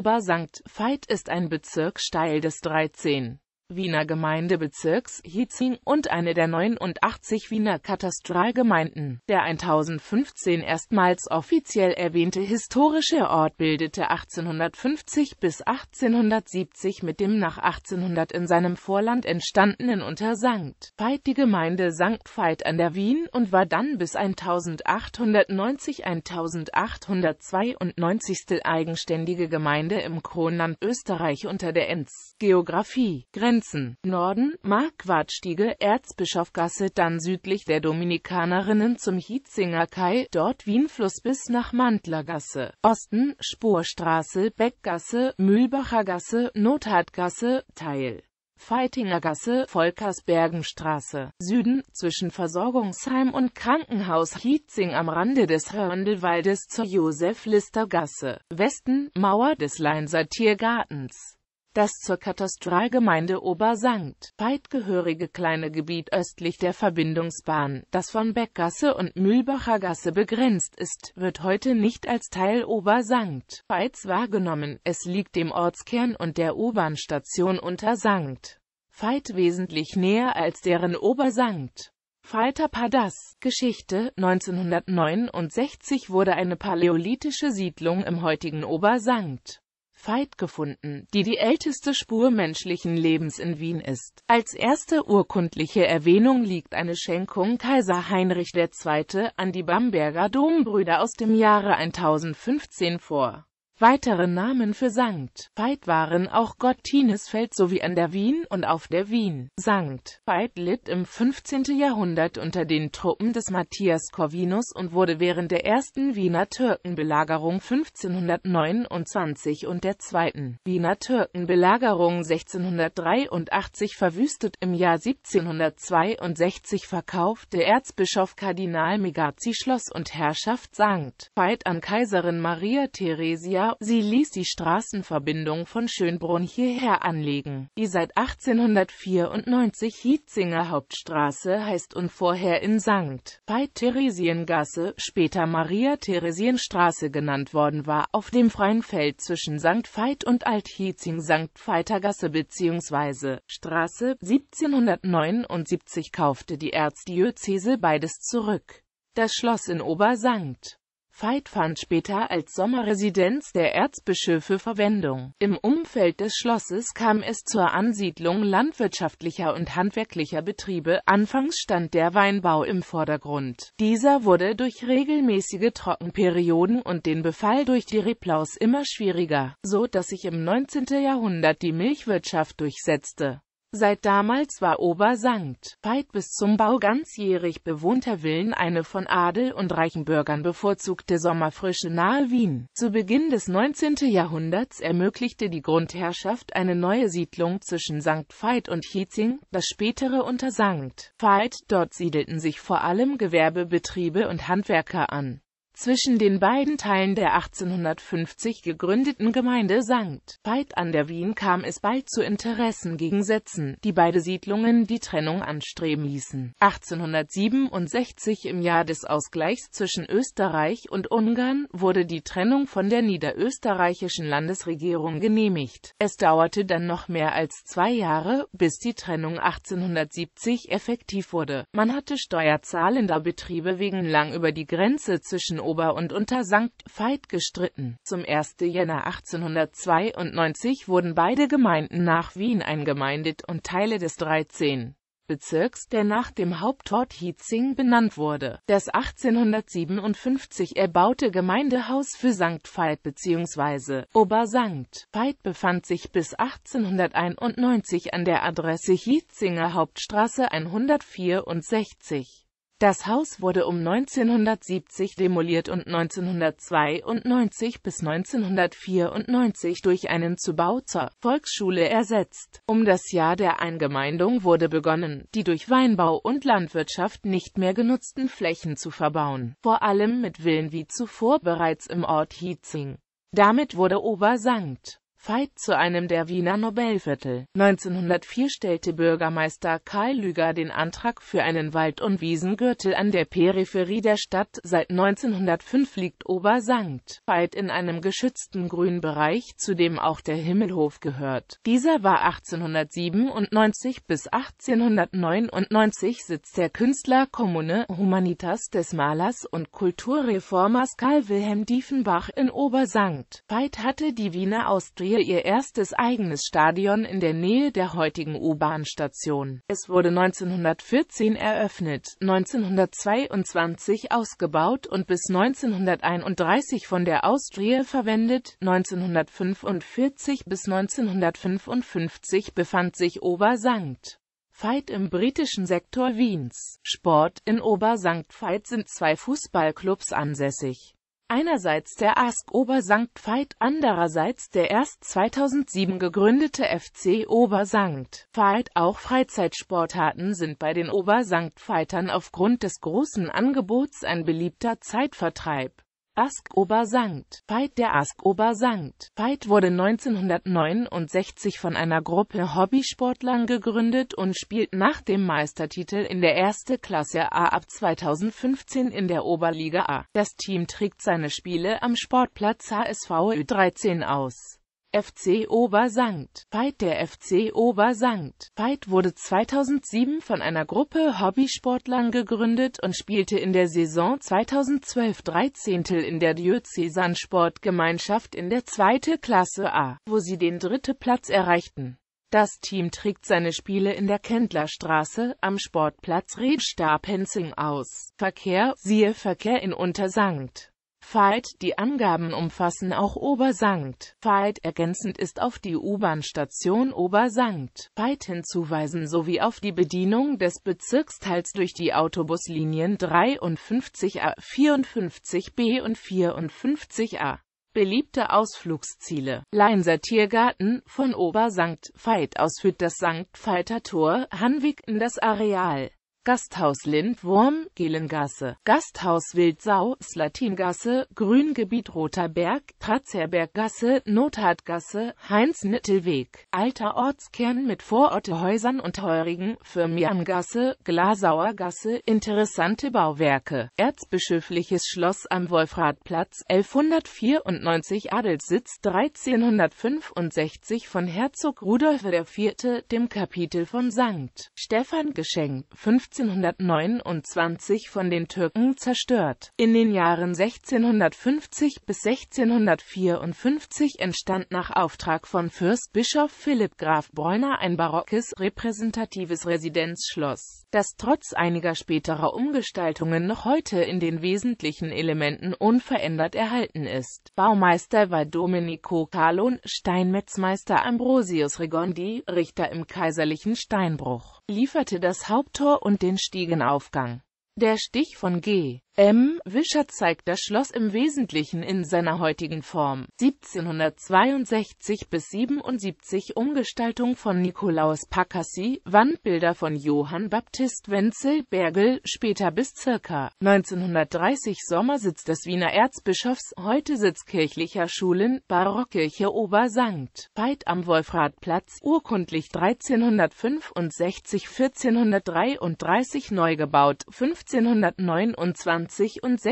Ober-Sankt Veit ist ein Bezirk Steil des 13. Wiener Gemeindebezirks Hietzing und eine der 89 Wiener Katastralgemeinden. Der 1015 erstmals offiziell erwähnte historische Ort bildete 1850 bis 1870 mit dem nach 1800 in seinem Vorland entstandenen Untersankt Veit die Gemeinde Sankt Veit an der Wien und war dann bis 1890 1892. eigenständige Gemeinde im Kronland Österreich unter der Enz. Geografie Grenzen Grenzen. Norden, Marquardstiege, Erzbischofgasse, dann südlich der Dominikanerinnen zum Hietzinger Kai, dort Wienfluss bis nach Mantlergasse. Osten, Spurstraße, Beckgasse, Mühlbachergasse, Nothardgasse, Teil. Feitingergasse, Volkersbergenstraße, Süden, zwischen Versorgungsheim und Krankenhaus Hietzing am Rande des Hörndelwaldes zur Josef-Lister-Gasse, Westen, Mauer des Leinser Tiergartens. Das zur Katastralgemeinde Obersankt Veit gehörige kleine Gebiet östlich der Verbindungsbahn, das von Beckgasse und Mühlbacher Gasse begrenzt ist, wird heute nicht als Teil Obersankt Veits wahrgenommen, es liegt dem Ortskern und der U-Bahn-Station unter Untersankt Veit wesentlich näher als deren Obersankt. Falter Padas, Geschichte, 1969 wurde eine paläolithische Siedlung im heutigen Obersankt Veit gefunden, die die älteste Spur menschlichen Lebens in Wien ist. Als erste urkundliche Erwähnung liegt eine Schenkung Kaiser Heinrich II. an die Bamberger Dombrüder aus dem Jahre 1015 vor Weitere Namen für Sankt Veit waren auch Gottinesfeld sowie an der Wien und auf der Wien. Sankt Veit litt im 15. Jahrhundert unter den Truppen des Matthias Corvinus und wurde während der ersten Wiener Türkenbelagerung 1529 und der zweiten Wiener Türkenbelagerung 1683 verwüstet. Im Jahr 1762 verkaufte Erzbischof Kardinal Megazi Schloss und Herrschaft Sankt Veit an Kaiserin Maria Theresia sie ließ die Straßenverbindung von Schönbrunn hierher anlegen, die seit 1894 Hietzinger Hauptstraße heißt und vorher in St. Veit-Theresiengasse, später Maria-Theresien-Straße genannt worden war, auf dem freien Feld zwischen St. Veit und Alt-Hietzing St. Veiter bzw. Straße 1779 kaufte die Erzdiözese beides zurück. Das Schloss in Obersankt Veit fand später als Sommerresidenz der Erzbischöfe Verwendung. Im Umfeld des Schlosses kam es zur Ansiedlung landwirtschaftlicher und handwerklicher Betriebe, anfangs stand der Weinbau im Vordergrund. Dieser wurde durch regelmäßige Trockenperioden und den Befall durch die Reblaus immer schwieriger, so dass sich im 19. Jahrhundert die Milchwirtschaft durchsetzte. Seit damals war Obersankt weit bis zum Bau ganzjährig bewohnter Villen eine von Adel und reichen Bürgern bevorzugte Sommerfrische nahe Wien. Zu Beginn des 19. Jahrhunderts ermöglichte die Grundherrschaft eine neue Siedlung zwischen Sankt Veit und Hietzing, das spätere unter Sankt Veit, dort siedelten sich vor allem Gewerbebetriebe und Handwerker an zwischen den beiden Teilen der 1850 gegründeten Gemeinde St. Veit an der Wien kam es bald zu Interessengegensätzen, die beide Siedlungen die Trennung anstreben ließen. 1867 im Jahr des Ausgleichs zwischen Österreich und Ungarn wurde die Trennung von der niederösterreichischen Landesregierung genehmigt. Es dauerte dann noch mehr als zwei Jahre, bis die Trennung 1870 effektiv wurde. Man hatte steuerzahlender Betriebe wegen lang über die Grenze zwischen Ober- und Unter Sankt Veit gestritten. Zum 1. Jänner 1892 wurden beide Gemeinden nach Wien eingemeindet und Teile des 13. Bezirks, der nach dem Hauptort Hietzing benannt wurde. Das 1857 erbaute Gemeindehaus für St. Veit bzw. Obersankt Veit befand sich bis 1891 an der Adresse Hietzinger Hauptstraße 164. Das Haus wurde um 1970 demoliert und 1992 bis 1994 durch einen Zubau zur Volksschule ersetzt. Um das Jahr der Eingemeindung wurde begonnen, die durch Weinbau und Landwirtschaft nicht mehr genutzten Flächen zu verbauen, vor allem mit Villen wie zuvor bereits im Ort Hietzing. Damit wurde Obersankt Veit zu einem der Wiener Nobelviertel. 1904 stellte Bürgermeister Karl Lüger den Antrag für einen Wald- und Wiesengürtel an der Peripherie der Stadt. Seit 1905 liegt Obersankt Veit in einem geschützten Grünbereich, zu dem auch der Himmelhof gehört. Dieser war 1897 bis 1899 Sitz der Künstlerkommune Humanitas des Malers und Kulturreformers Karl Wilhelm Diefenbach in Obersankt. Veit hatte die Wiener Austria installierte ihr erstes eigenes Stadion in der Nähe der heutigen U-Bahn-Station. Es wurde 1914 eröffnet, 1922 ausgebaut und bis 1931 von der Austria verwendet. 1945 bis 1955 befand sich Obersankt. Veit im britischen Sektor Wiens. Sport In Ober Veit sind zwei Fußballclubs ansässig. Einerseits der ASK Ober Sankt Veit, andererseits der erst 2007 gegründete FC Ober Sankt Veit. Auch Freizeitsportarten sind bei den Ober Sankt Veitern aufgrund des großen Angebots ein beliebter Zeitvertreib Ask Ober Sankt Veit Der Ask Ober Sankt Veit wurde 1969 von einer Gruppe Hobbysportlern gegründet und spielt nach dem Meistertitel in der Erste Klasse A ab 2015 in der Oberliga A. Das Team trägt seine Spiele am Sportplatz HSV 13 aus. FC Obersankt. Veit Der FC Obersankt Veit wurde 2007 von einer Gruppe Hobbysportlern gegründet und spielte in der Saison 2012-13 in der Diözesansportgemeinschaft in der Zweite Klasse A, wo sie den dritten Platz erreichten. Das Team trägt seine Spiele in der Kendlerstraße am Sportplatz Redstapenzing aus. Verkehr, siehe Verkehr in Untersankt. Veit, die Angaben umfassen auch Obersankt. Veit ergänzend ist auf die U-Bahn-Station Obersankt Veit hinzuweisen sowie auf die Bedienung des Bezirksteils durch die Autobuslinien 53a, 54b und 54a. Beliebte Ausflugsziele Leinser Tiergarten von Obersankt Veit aus führt das Sankt Veiter Tor Hanwig in das Areal. Gasthaus Lindwurm, Gelengasse, Gasthaus Wildsau, Slatingasse, Grüngebiet Roter Berg, Tratzerberggasse, Nothardgasse, Heinz-Nittelweg, alter Ortskern mit Vororte Häusern und Heurigen, Firmiangasse, Glasauergasse, interessante Bauwerke, Erzbischöfliches Schloss am Wolfratplatz, 1194 Adelssitz, 1365 von Herzog Rudolf IV., dem Kapitel von St. Stephan Geschenk, 15 1629 von den Türken zerstört. In den Jahren 1650 bis 1654 entstand nach Auftrag von Fürstbischof Philipp Graf Bräuner ein barockes, repräsentatives Residenzschloss, das trotz einiger späterer Umgestaltungen noch heute in den wesentlichen Elementen unverändert erhalten ist. Baumeister war Domenico Calon, Steinmetzmeister Ambrosius Regondi, Richter im kaiserlichen Steinbruch lieferte das Haupttor und den Stiegenaufgang. Der Stich von G. M. Wischer zeigt das Schloss im Wesentlichen in seiner heutigen Form. 1762 bis 77 Umgestaltung von Nikolaus Pacassi, Wandbilder von Johann Baptist Wenzel Bergel, später bis ca. 1930 Sommersitz des Wiener Erzbischofs, heute Sitz kirchlicher Schulen, Barockkirche Obersankt, Veit am Wolfratplatz, urkundlich 1365 1433 neu gebaut, 1529 1620 und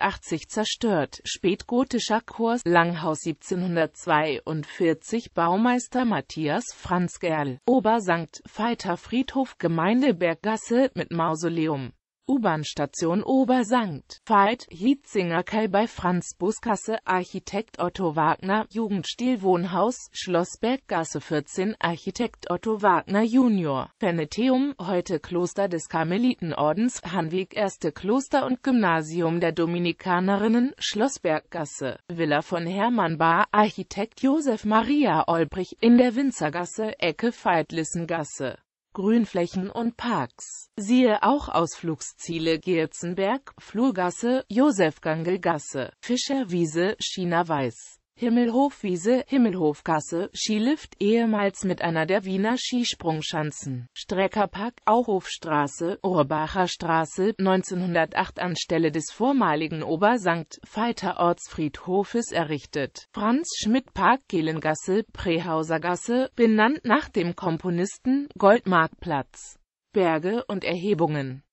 1683 zerstört, spätgotischer Chor, Langhaus 1742, Baumeister Matthias Franz Gerl, Obersankt, Feiter Friedhof, Gemeinde Berggasse, mit Mausoleum U-Bahn-Station Obersankt, Veit, Hietzinger Kai bei Franz Buskasse, Architekt Otto Wagner, Jugendstil-Wohnhaus, Schlossberggasse 14, Architekt Otto Wagner Junior, Feneteum, heute Kloster des Karmelitenordens, Hanweg Erste Kloster und Gymnasium der Dominikanerinnen, Schlossberggasse, Villa von Hermann Bahr, Architekt Josef Maria Olbrich, in der Winzergasse, Ecke Veitlissengasse. Grünflächen und Parks. Siehe auch Ausflugsziele Geerzenberg, Flurgasse, Josef-Gangl-Gasse, Fischerwiese, China-Weiß. Himmelhofwiese, Himmelhofgasse, Skilift, ehemals mit einer der Wiener Skisprungschanzen, Streckerpark, Auhofstraße, Urbacher Straße, 1908 anstelle des vormaligen Obersankt Veiter Ortsfriedhofes errichtet, Franz-Schmidt-Park, Gehlengasse, Prehausergasse, benannt nach dem Komponisten, Goldmarktplatz, Berge und Erhebungen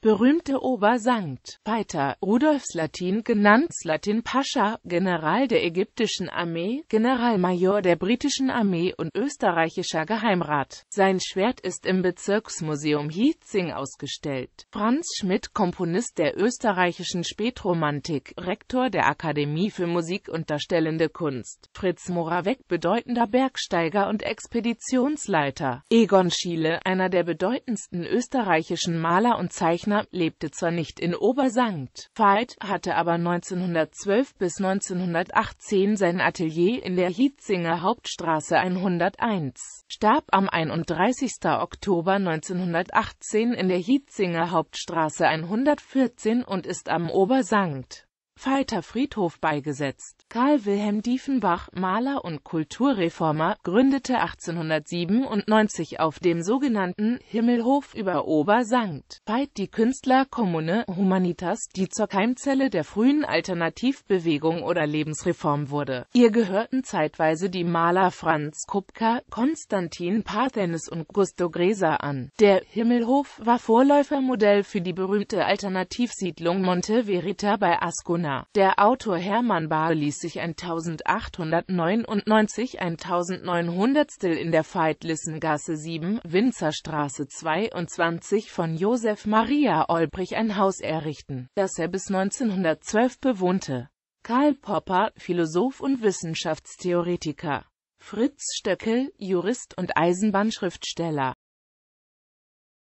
Berühmte Obersankt, Peiter, Rudolf Slatin, genannt Slatin Pascha, General der ägyptischen Armee, Generalmajor der britischen Armee und österreichischer Geheimrat. Sein Schwert ist im Bezirksmuseum Hietzing ausgestellt. Franz Schmidt, Komponist der österreichischen Spätromantik, Rektor der Akademie für Musik und Darstellende Kunst. Fritz Moravec, bedeutender Bergsteiger und Expeditionsleiter. Egon Schiele, einer der bedeutendsten österreichischen Maler und Zeichner Kirchner, lebte zwar nicht in Obersankt Veit, hatte aber 1912 bis 1918 sein Atelier in der Hietzinger Hauptstraße 101, starb am 31. Oktober 1918 in der Hietzinger Hauptstraße 114 und ist am Obersankt Veiter Friedhof beigesetzt. Karl Wilhelm Diefenbach, Maler und Kulturreformer, gründete 1897 auf dem sogenannten Himmelhof über Ober-Sankt Veit die Künstlerkommune Humanitas, die zur Keimzelle der frühen Alternativbewegung oder Lebensreform wurde. Ihr gehörten zeitweise die Maler Franz Kupka, Konstantin Parthenes und Gusto Greser an. Der Himmelhof war Vorläufermodell für die berühmte Alternativsiedlung Monte Verita bei Ascona. Der Autor Hermann Barlis 1939 1899 1900 in der Veitlissengasse 7, Winzerstraße 22 von Josef Maria Olbrich ein Haus errichten, das er bis 1912 bewohnte. Karl Popper, Philosoph und Wissenschaftstheoretiker Fritz Stöckel, Jurist und Eisenbahnschriftsteller